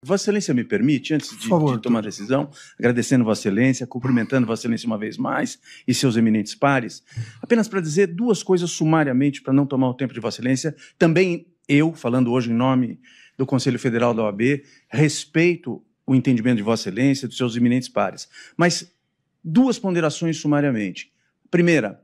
Vossa Excelência me permite, antes de, favor, de tomar a decisão, agradecendo Vossa Excelência, cumprimentando Vossa Excelência uma vez mais e seus eminentes pares, apenas para dizer duas coisas sumariamente, para não tomar o tempo de Vossa Excelência. Também eu, falando hoje em nome do Conselho Federal da OAB, respeito o entendimento de Vossa Excelência e dos seus eminentes pares. Mas duas ponderações sumariamente. Primeira,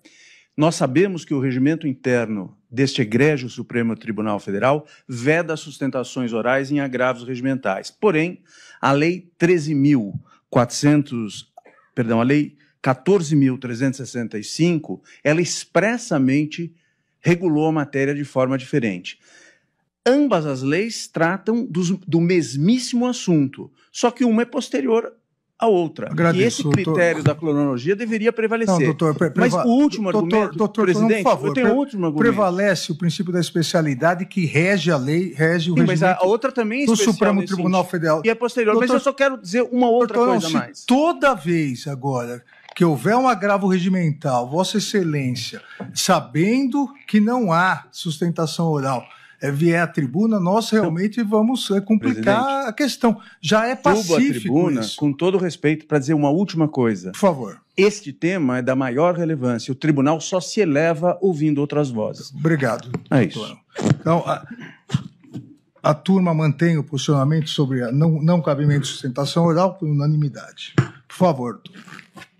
nós sabemos que o regimento interno deste egrégio Supremo Tribunal Federal veda sustentações orais em agravos regimentais. Porém, a Lei 13.400, perdão, a Lei 14.365, ela expressamente regulou a matéria de forma diferente. Ambas as leis tratam dos, do mesmíssimo assunto, só que uma é posterior a outra. Agradeço, e esse critério da cronologia deveria prevalecer. Não, doutor, Mas o último argumento, doutor, presidente, por favor, eu tenho último argumento. Prevalece o princípio da especialidade que rege a lei, rege o Sim, mas a outra também é do Supremo Tribunal sentido. Federal. E é posterior. mas eu só quero dizer uma outra coisa não, mais. Toda vez agora que houver um agravo regimental, Vossa Excelência, sabendo que não há sustentação oral, é vier à tribuna, nós então, realmente vamos é, complicar a questão. Já é pacífico tribuna, isso. Com todo respeito, para dizer uma última coisa. Por favor. Este tema é da maior relevância. O tribunal só se eleva ouvindo outras vozes. Obrigado. É isso. Então, a, a, turma mantém o posicionamento sobre não, não cabimento de sustentação oral por unanimidade. Por favor, turma.